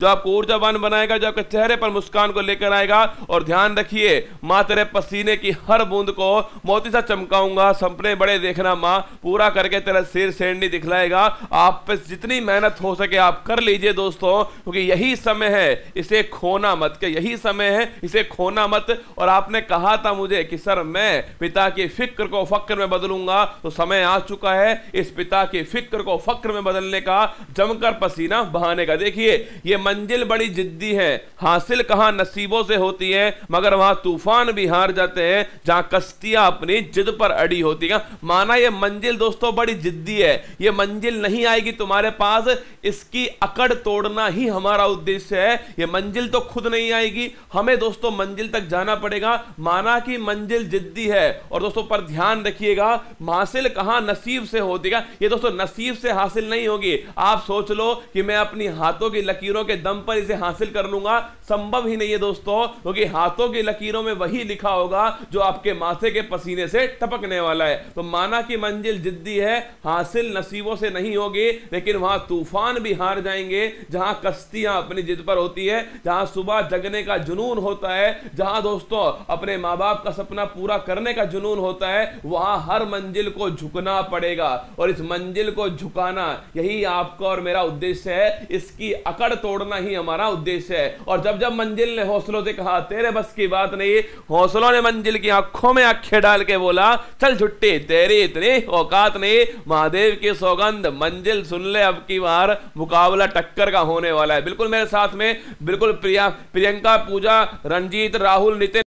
जो आपको ऊर्जावान बनाएगा जो आपके चेहरे पर मुस्कान को लेकर आएगा और ध्यान रखिए माँ तेरे पसीने की हर बूंद को मोती सा चमकाऊंगा सपने बड़े देखना माँ पूरा करके तेरा सिर सेंडी दिखलाएगा आप पे जितनी मेहनत हो सके आप कर लीजिए दोस्तों क्योंकि यही समय है इसे खोना मत के यही समय है इसे खोना मत और आपने कहा था मुझे कि सर मैं पिता की फिक्र को फक्र में बदलूंगा तो समय आ चुका है इस पिता की फिक्र को फक्र में बदलने का जमकर पसीना बहाने का देखिए ये मंजिल बड़ी जिद्दी है हासिल कहाँ नसीबों से होती है मगर वहां तूफान भी हार जाते हैं जहां कश्तियां अपनी जिद पर अड़ी होती है माना ये मंजिल दोस्तों बड़ी जिद्दी है ये मंजिल नहीं आएगी तुम्हारे पास इसकी अकड़ तोड़ना ही हमारा उद्देश्य है ये मंजिल तो खुद नहीं आएगी हमें दोस्तों मंजिल तक जाना पड़ेगा माना की मंजिल जिद्दी है और दोस्तों पर ध्यान रखिएगा हासिल कहाँ नसीब से होती है ये दोस्तों नसीब से हासिल नहीं होगी आप सोच लो कि मैं अपनी हाथों की लकीर लकीरों के दम पर इसे हासिल कर लूंगा संभव ही नहीं है दोस्तों क्योंकि हाथों की लकीरों में वही लिखा होगा जो आपके माथे के पसीने से टपकने वाला है तो माना की मंजिल जिद्दी है हासिल नसीबों से नहीं होगी लेकिन वहां तूफान भी हार जाएंगे जहां कश्तियां अपनी जिद पर होती है जहां सुबह जगने का जुनून होता है जहां दोस्तों अपने माँ बाप का सपना पूरा करने का जुनून होता है वहां हर मंजिल को झुकना पड़ेगा और इस मंजिल को झुकाना यही आपका और मेरा उद्देश्य है इसकी अकड़ तोड़ना ही हमारा उद्देश्य है और जब जब मंजिल ने हौसलों से कहा तेरे बस की बात नहीं हौसलों ने मंजिल की आंखों में आंखें डाल के बोला चल छुट्टी तेरी इतनी औकात नहीं महादेव की सौगंध मंजिल सुन ले अब की बार मुकाबला टक्कर का होने वाला है बिल्कुल मेरे साथ में बिल्कुल प्रिया प्रियंका पूजा रंजीत राहुल नितिन